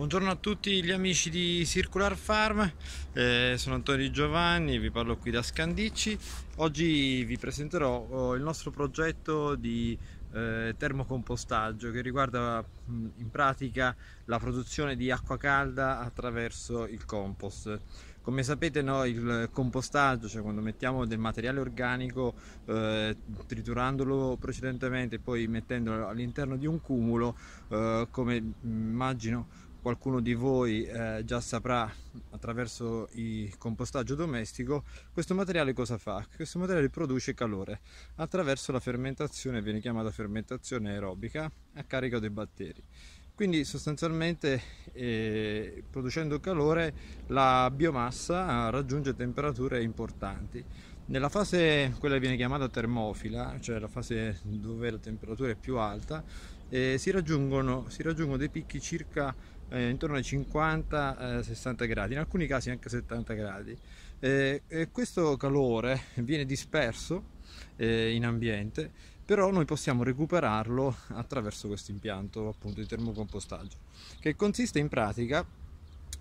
Buongiorno a tutti gli amici di Circular Farm, eh, sono Antonio Giovanni, vi parlo qui da Scandicci. Oggi vi presenterò eh, il nostro progetto di eh, termocompostaggio che riguarda in pratica la produzione di acqua calda attraverso il compost. Come sapete noi il compostaggio, cioè quando mettiamo del materiale organico eh, triturandolo precedentemente e poi mettendolo all'interno di un cumulo, eh, come immagino qualcuno di voi eh, già saprà attraverso il compostaggio domestico, questo materiale cosa fa? Questo materiale produce calore attraverso la fermentazione, viene chiamata fermentazione aerobica, a carico dei batteri. Quindi sostanzialmente eh, producendo calore la biomassa raggiunge temperature importanti. Nella fase, quella che viene chiamata termofila, cioè la fase dove la temperatura è più alta, eh, si, raggiungono, si raggiungono dei picchi circa eh, intorno ai 50-60 eh, gradi, in alcuni casi anche 70 gradi. Eh, questo calore viene disperso eh, in ambiente, però noi possiamo recuperarlo attraverso questo impianto appunto di termocompostaggio, che consiste in pratica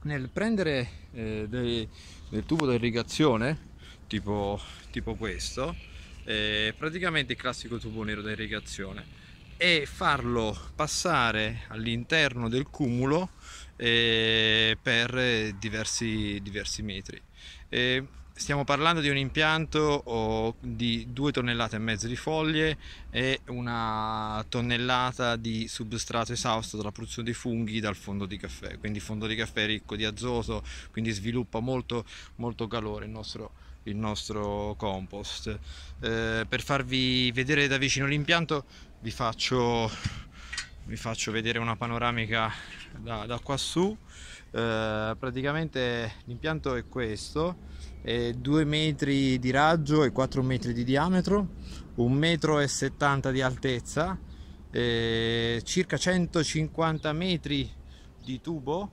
nel prendere eh, dei, del tubo da irrigazione tipo, tipo questo, eh, praticamente il classico tubo nero da irrigazione e farlo passare all'interno del cumulo eh, per eh, diversi, diversi metri. Eh, stiamo parlando di un impianto di 2 tonnellate e mezzo di foglie e una tonnellata di substrato esausto dalla produzione dei funghi dal fondo di caffè, quindi fondo di caffè ricco di azoto, quindi sviluppa molto, molto calore il nostro il nostro compost. Eh, per farvi vedere da vicino l'impianto vi faccio, vi faccio vedere una panoramica da, da qua su. Eh, praticamente l'impianto è questo, è 2 metri di raggio e 4 metri di diametro, 1,70 m di altezza, eh, circa 150 metri di tubo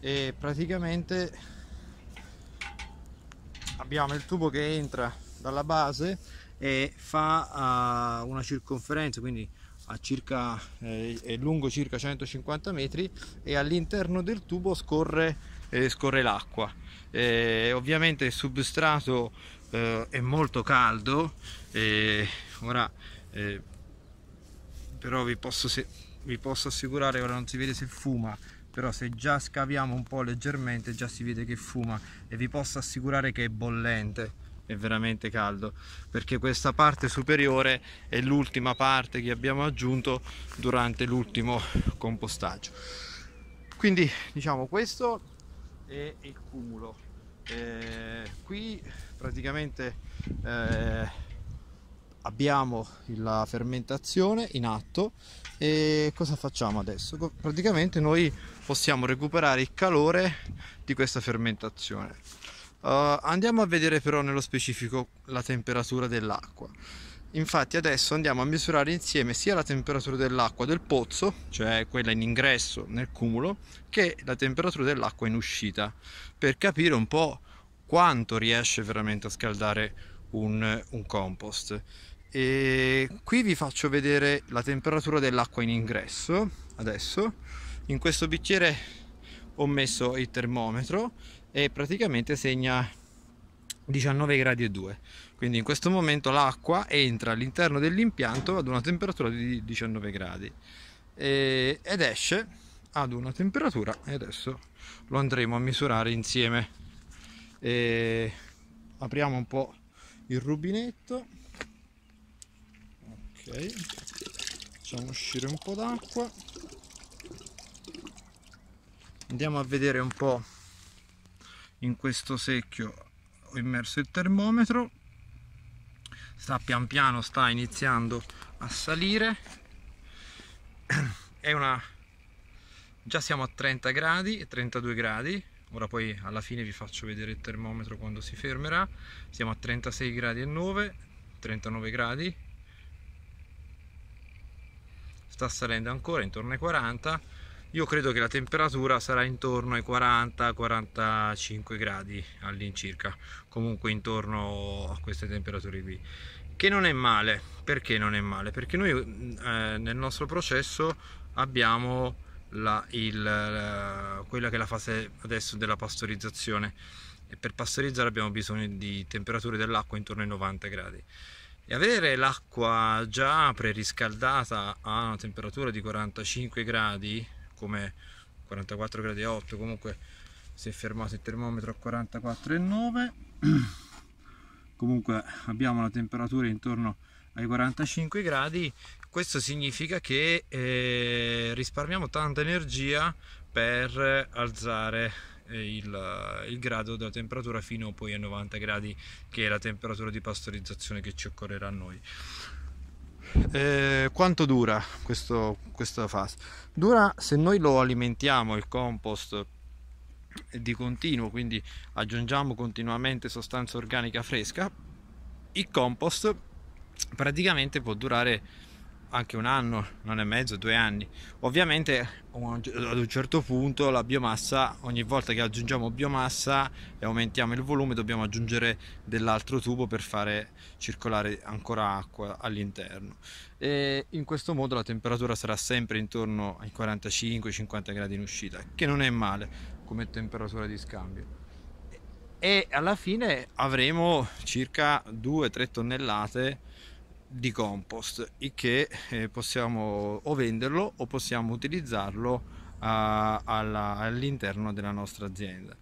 e praticamente abbiamo il tubo che entra dalla base e fa eh, una circonferenza quindi circa, eh, è lungo circa 150 metri e all'interno del tubo scorre, eh, scorre l'acqua ovviamente il substrato è molto caldo ora però vi posso, vi posso assicurare ora non si vede se fuma però se già scaviamo un po' leggermente già si vede che fuma e vi posso assicurare che è bollente è veramente caldo perché questa parte superiore è l'ultima parte che abbiamo aggiunto durante l'ultimo compostaggio quindi diciamo questo è il cumulo eh, qui praticamente eh, abbiamo la fermentazione in atto e cosa facciamo adesso? Praticamente noi possiamo recuperare il calore di questa fermentazione. Uh, andiamo a vedere però nello specifico la temperatura dell'acqua. Infatti adesso andiamo a misurare insieme sia la temperatura dell'acqua del pozzo, cioè quella in ingresso nel cumulo, che la temperatura dell'acqua in uscita, per capire un po' quanto riesce veramente a scaldare un, un compost e qui vi faccio vedere la temperatura dell'acqua in ingresso adesso in questo bicchiere ho messo il termometro e praticamente segna 19 gradi e 2 quindi in questo momento l'acqua entra all'interno dell'impianto ad una temperatura di 19 gradi e, ed esce ad una temperatura e adesso lo andremo a misurare insieme e apriamo un po' il rubinetto ok facciamo uscire un po' d'acqua andiamo a vedere un po' in questo secchio ho immerso il termometro sta pian piano sta iniziando a salire è una già siamo a 30 gradi e 32 gradi ora poi alla fine vi faccio vedere il termometro quando si fermerà siamo a 36 gradi e 9 39 gradi sta salendo ancora intorno ai 40 io credo che la temperatura sarà intorno ai 40-45 gradi all'incirca comunque intorno a queste temperature qui che non è male perché non è male perché noi eh, nel nostro processo abbiamo la, il, la, eh, quella che è la fase adesso della pastorizzazione e per pastorizzare abbiamo bisogno di temperature dell'acqua intorno ai 90 gradi e avere l'acqua già preriscaldata a una temperatura di 45 gradi come 44 gradi 8 comunque si è fermato il termometro a 44,9 comunque abbiamo la temperatura intorno ai 45 gradi questo significa che eh, risparmiamo tanta energia per alzare eh, il, eh, il, grado della temperatura fino poi a 90 gradi che è la temperatura di pastorizzazione che ci occorrerà a noi. Eh, quanto dura questo, questa fase? Dura se noi lo alimentiamo il compost di continuo, quindi aggiungiamo continuamente sostanza organica fresca, il compost praticamente può durare anche un anno, non e mezzo, due anni. Ovviamente ad un certo punto la biomassa, ogni volta che aggiungiamo biomassa e aumentiamo il volume dobbiamo aggiungere dell'altro tubo per fare circolare ancora acqua all'interno. E in questo modo la temperatura sarà sempre intorno ai 45-50 gradi in uscita, che non è male come temperatura di scambio. E alla fine avremo circa 2-3 tonnellate di compost il che eh, possiamo o venderlo o possiamo utilizzarlo a, alla, all'interno della nostra azienda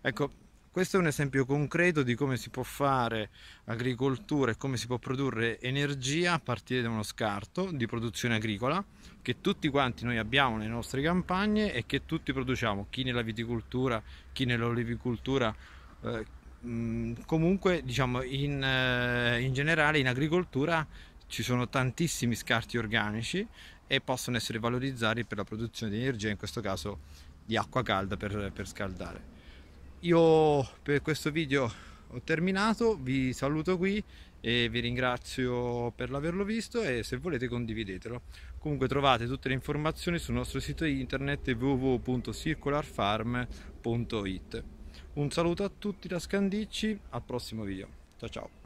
ecco questo è un esempio concreto di come si può fare agricoltura e come si può produrre energia a partire da uno scarto di produzione agricola che tutti quanti noi abbiamo nelle nostre campagne e che tutti produciamo, chi nella viticoltura, chi nell'olivicoltura, eh, Mm, comunque diciamo in, eh, in generale in agricoltura ci sono tantissimi scarti organici e possono essere valorizzati per la produzione di energia, in questo caso di acqua calda per, per scaldare. Io per questo video ho terminato, vi saluto qui e vi ringrazio per l'averlo visto e se volete condividetelo. Comunque trovate tutte le informazioni sul nostro sito internet www.circularfarm.it. Un saluto a tutti da Scandicci, al prossimo video. Ciao ciao.